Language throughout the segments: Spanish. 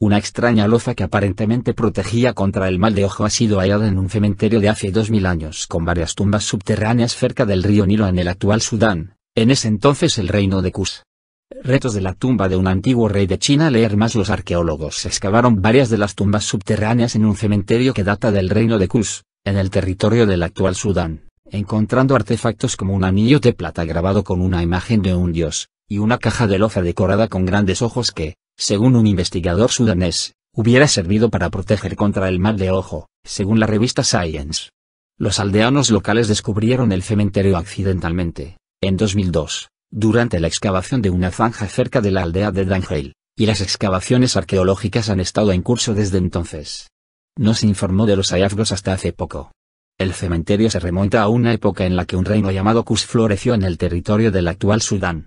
Una extraña loza que aparentemente protegía contra el mal de ojo ha sido hallada en un cementerio de hace 2000 años con varias tumbas subterráneas cerca del río Nilo en el actual Sudán, en ese entonces el reino de Kush. Retos de la tumba de un antiguo rey de China leer más los arqueólogos excavaron varias de las tumbas subterráneas en un cementerio que data del reino de Kush, en el territorio del actual Sudán, encontrando artefactos como un anillo de plata grabado con una imagen de un dios, y una caja de loza decorada con grandes ojos que, según un investigador sudanés, hubiera servido para proteger contra el mal de ojo, según la revista Science. Los aldeanos locales descubrieron el cementerio accidentalmente, en 2002, durante la excavación de una zanja cerca de la aldea de Dangel, y las excavaciones arqueológicas han estado en curso desde entonces. No se informó de los hallazgos hasta hace poco. El cementerio se remonta a una época en la que un reino llamado Kush floreció en el territorio del actual Sudán.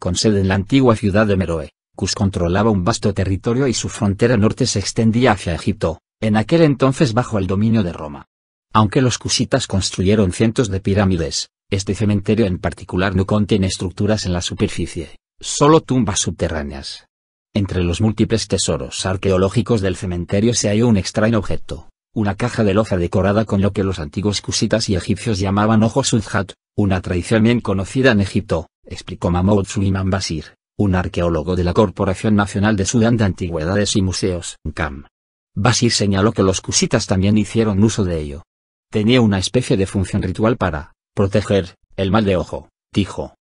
Con sede en la antigua ciudad de Meroe, controlaba un vasto territorio y su frontera norte se extendía hacia Egipto, en aquel entonces bajo el dominio de Roma. Aunque los cusitas construyeron cientos de pirámides, este cementerio en particular no contiene estructuras en la superficie, solo tumbas subterráneas. Entre los múltiples tesoros arqueológicos del cementerio se halló un extraño objeto, una caja de loza decorada con lo que los antiguos cusitas y egipcios llamaban ojo sudhat, una tradición bien conocida en Egipto, explicó Mahmoud Suleiman Basir, un arqueólogo de la Corporación Nacional de Sudán de Antigüedades y Museos, CAM. Basir señaló que los cusitas también hicieron uso de ello. Tenía una especie de función ritual para proteger el mal de ojo, dijo.